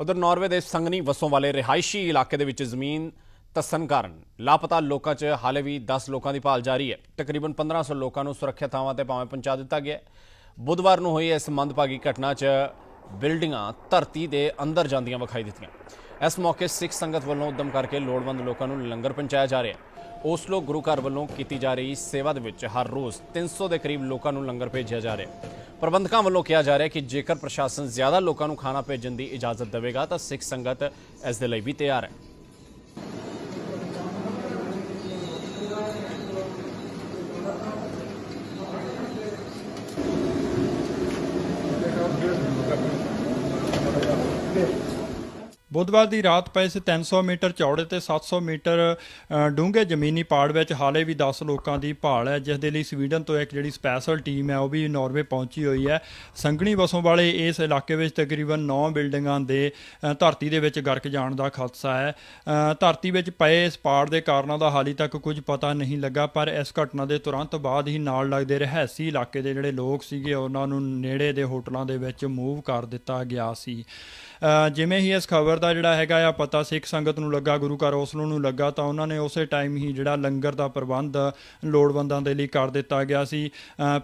ਉਧਰ ਨਾਰਵੇ ਦੇ ਸੰਗਨੀ ਵਸੋਂ ਵਾਲੇ ਰਿਹਾਇਸ਼ੀ ਇਲਾਕੇ ਦੇ ਵਿੱਚ ਜ਼ਮੀਨ ਤਸਨ ਕਾਰਨ ਲਾਪਤਾ ਲੋਕਾਂ 'ਚ ਹਾਲੇ ਵੀ 10 ਲੋਕਾਂ ਦੀ ਭਾਲ ਜਾਰੀ ਹੈ ਤਕਰੀਬਨ 1500 ਲੋਕਾਂ ਨੂੰ ਸੁਰੱਖਿਅਤ ਥਾਵਾਂ ਤੇ ਭਾਵੇਂ ਪਹੁੰਚਾ ਦਿੱਤਾ ਗਿਆ ਬੁੱਧਵਾਰ ਨੂੰ ਹੋਈ ਇਸ ਮੰਦਭਾਗੀ ਘਟਨਾ 'ਚ ਬਿਲਡਿੰਗਾਂ ਧਰਤੀ ਦੇ ਅੰਦਰ ਜਾਂਦੀਆਂ ਵਿਖਾਈ ਦਿੱਤੀਆਂ ਇਸ ਮੌਕੇ ਸਿੱਖ ਸੰਗਤ ਵੱਲੋਂ ਉਦਮ ਕਰਕੇ ਲੋੜਵੰਦ ਲੋਕਾਂ ਨੂੰ ਲੰਗਰ ਪਹੁੰਚਾਇਆ ਜਾ ਰਿਹਾ ਹੈ ਓਸਲੋ ਗੁਰੂ ਘਰ ਵੱਲੋਂ ਕੀਤੀ ਜਾ ਰਹੀ ਸੇਵਾ ਦੇ ਵਿੱਚ ਹਰ ਰੋਜ਼ 300 ਦੇ ਕਰੀਬ ਲੋਕਾਂ ਨੂੰ ਲੰਗਰ ਭੇਜਿਆ ਜਾ ਰਿਹਾ ਹੈ ਪ੍ਰਬੰਧਕਾਂ ਵੱਲੋਂ ਕਿਹਾ ਜਾ ਰਿਹਾ ਕਿ ਜੇਕਰ ਪ੍ਰਸ਼ਾਸਨ ਜ਼ਿਆਦਾ ਲੋਕਾਂ ਨੂੰ ਖਾਣਾ ਭੇਜਣ ਦੀ ਇਜਾਜ਼ਤ ਦੇਵੇਗਾ ਤਾਂ ਸਿੱਖ ਸੰਗਤ ਇਸ ਦੇ ਲਈ ਵੀ ਤਿਆਰ ਹੈ ਬੁੱਧਵਾਰ ਦੀ ਰਾਤ ਪਏ ਇਸ 300 ਮੀਟਰ ਚੌੜੇ ਤੇ 700 ਮੀਟਰ ਡੂੰਘੇ ਜ਼ਮੀਨੀ ਪਾੜ ਵਿੱਚ ਹਾਲੇ ਵੀ 10 ਲੋਕਾਂ ਦੀ ਭਾਲ ਹੈ ਜਿਸ ਦੇ ਲਈ ਸਵੀਡਨ ਤੋਂ ਇੱਕ ਜਿਹੜੀ ਸਪੈਸ਼ਲ ਟੀਮ ਹੈ ਉਹ ਵੀ ਨਾਰਵੇ ਪਹੁੰਚੀ ਹੋਈ ਹੈ ਸੰਗਣੀ ਵਸੋਂ ਵਾਲੇ ਇਸ ਇਲਾਕੇ ਵਿੱਚ ਤਕਰੀਬਨ 9 ਬਿਲਡਿੰਗਾਂ ਦੇ ਧਰਤੀ ਦੇ ਵਿੱਚ ਗਰਕ ਜਾਣ ਦਾ ਖਤਸਾ ਹੈ ਧਰਤੀ ਵਿੱਚ ਪਏ ਇਸ ਪਾੜ ਦੇ ਕਾਰਨਾਂ ਦਾ ਹਾਲੀ ਤੱਕ ਕੁਝ ਪਤਾ ਨਹੀਂ ਲੱਗਾ ਪਰ ਇਸ ਘਟਨਾ ਦੇ ਤੁਰੰਤ ਬਾਅਦ ਹੀ ਨਾਲ ਲੱਗਦੇ ਰਹਿਸੀ ਇਲਾਕੇ ਦੇ ਜਿਹੜੇ ਲੋਕ ਸੀਗੇ ਉਹਨਾਂ ਨੂੰ ਨੇੜੇ ਦੇ ਹੋਟਲਾਂ ਦੇ ਵਿੱਚ ਮੂਵ ਕਰ ਦਿੱਤਾ ਗਿਆ ਸੀ ਜਿਵੇਂ ਹੀ ਇਸ ਖਬਰ ਦਾ ਜਿਹੜਾ ਹੈਗਾ ਆ ਪਤਾ ਸਿੱਖ ਸੰਗਤ ਨੂੰ ਲੱਗਾ ਗੁਰੂ ਘਰ ਉਸ ਨੂੰ ਲੱਗਾ ਤਾਂ ਉਹਨਾਂ ਨੇ ਉਸੇ ਟਾਈਮ ਹੀ ਜਿਹੜਾ ਲੰਗਰ ਦਾ ਪ੍ਰਬੰਧ ਲੋੜਵੰਦਾਂ ਦੇ ਲਈ ਕਰ ਦਿੱਤਾ ਗਿਆ ਸੀ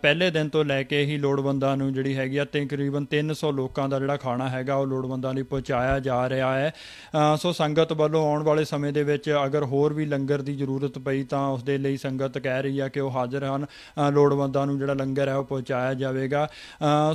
ਪਹਿਲੇ ਦਿਨ ਤੋਂ ਲੈ ਕੇ ਹੀ ਲੋੜਵੰਦਾਂ ਨੂੰ ਜਿਹੜੀ ਹੈਗੀ ਆ ਤਕਰੀਬਨ 300 ਲੋਕਾਂ ਦਾ ਜਿਹੜਾ ਖਾਣਾ ਹੈਗਾ ਉਹ ਲੋੜਵੰਦਾਂ ਲਈ ਪਹੁੰਚਾਇਆ ਜਾ ਰਿਹਾ ਹੈ ਸੋ ਸੰਗਤ ਵੱਲੋਂ ਆਉਣ ਵਾਲੇ ਸਮੇਂ ਦੇ ਵਿੱਚ ਅਗਰ ਹੋਰ ਵੀ ਲੰਗਰ ਦੀ ਜ਼ਰੂਰਤ ਪਈ ਤਾਂ ਉਸ ਦੇ ਲਈ ਸੰਗਤ ਕਹਿ ਰਹੀ ਆ ਕਿ ਉਹ ਹਾਜ਼ਰ ਹਨ ਲੋੜਵੰਦਾਂ ਨੂੰ ਜਿਹੜਾ ਲੰਗਰ ਹੈ ਉਹ ਪਹੁੰਚਾਇਆ ਜਾਵੇਗਾ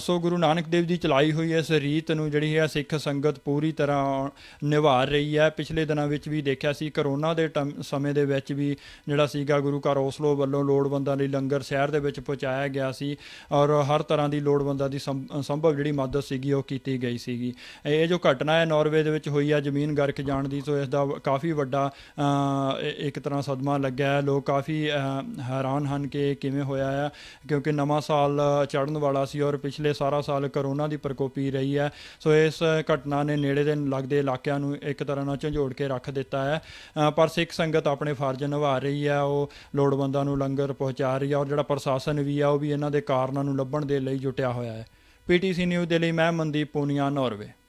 ਸੋ ਗੁਰੂ ਨਾਨਕ ਦੇਵ ਜੀ ਚਲਾਈ ਹੋਈ ਇਸ ਰੀਤ ਨੂੰ ਜਿਹੜੀ ਹੈ ਸਿੱਖ ਸੰਗਤ ਪੂਰੀ ਤਰ੍ਹਾਂ ਨਿਭਾ ਰਹੀ ਹੈ ਪਿਛਲੇ ਦਿਨਾਂ ਵਿੱਚ ਵੀ ਦੇਖਿਆ ਸੀ ਕਰੋਨਾ ਦੇ ਸਮੇਂ ਦੇ ਵਿੱਚ ਵੀ ਜਿਹੜਾ ਸੀਗਾ ਗੁਰੂ ਘਰ ਓਸਲੋ ਵੱਲੋਂ ਲੋੜਵੰਦਾਂ ਲਈ ਲੰਗਰ ਸ਼ਹਿਰ ਦੇ ਵਿੱਚ ਪਹੁੰਚਾਇਆ ਗਿਆ ਸੀ ਔਰ ਹਰ ਤਰ੍ਹਾਂ ਦੀ ਲੋੜਵੰਦਾਂ ਦੀ ਸੰਭਵ ਜਿਹੜੀ ਮਦਦ ਸੀਗੀ ਉਹ ਕੀਤੀ ਗਈ ਸੀਗੀ ਇਹ ਜੋ ਘਟਨਾ ਹੈ ਨਾਰਵੇ ਦੇ ਵਿੱਚ ਹੋਈ ਹੈ ਜ਼ਮੀਨ ਗਰਕ ਜਾਣ ਦੀ ਸੋ ਇਸ ਦਾ ਕਾਫੀ ਵੱਡਾ ਇੱਕ ਤਰ੍ਹਾਂ ਸਦਮਾ ਲੱਗਿਆ ਹੈ ਲੋਕ ਕਾਫੀ ਹੈਰਾਨ ਹਨ ਕਿ ਕਿਵੇਂ ਹੋਇਆ ਹੈ ਕਿਉਂਕਿ ਨਵਾਂ ਸਾਲ ਚੜ੍ਹਨ ਵਾਲਾ ਸੀ ਔਰ ਪਿਛਲੇ ਸਾਰਾ ਸਾਲ ਕਰੋਨਾ ਦੀ ਪ੍ਰਕੋਪੀ ਰਹੀ ਹੈ ਸੋ ਇਸ ਘਟਨਾ ਨੇ ਨੇੜੇ ਦੇ ਲੱਗਦੇ ਇਲਾਕਿਆਂ ਨੂੰ ਇੱਕ ਤਰ੍ਹਾਂ ਨਾਲ ਝੰਜੋੜ ਕੇ ਰੱਖ ਦਿੱਤਾ ਹੈ ਪਰ ਸਿੱਖ ਸੰਗਤ ਆਪਣੇ ਫਰਜ਼ ਨਿਭਾ ਰਹੀ ਹੈ ਉਹ ਲੋੜਵੰਦਾਂ ਨੂੰ ਲੰਗਰ ਪਹੁੰਚਾ ਰਹੀ ਹੈ ਔਰ ਜਿਹੜਾ ਪ੍ਰਸ਼ਾਸਨ ਵੀ ਆ ਉਹ ਵੀ ਇਹਨਾਂ ਦੇ ਕਾਰਨਾਂ ਨੂੰ ਲੱਭਣ ਦੇ ਲਈ ਜੁਟਿਆ ਹੋਇਆ ਹੈ ਪੀਟੀਸੀ ਨਿਊਜ਼ ਦੇ ਲਈ ਮੈਂ ਮਨਦੀਪ ਪੂਨੀਆ ਨਾਰਵੇ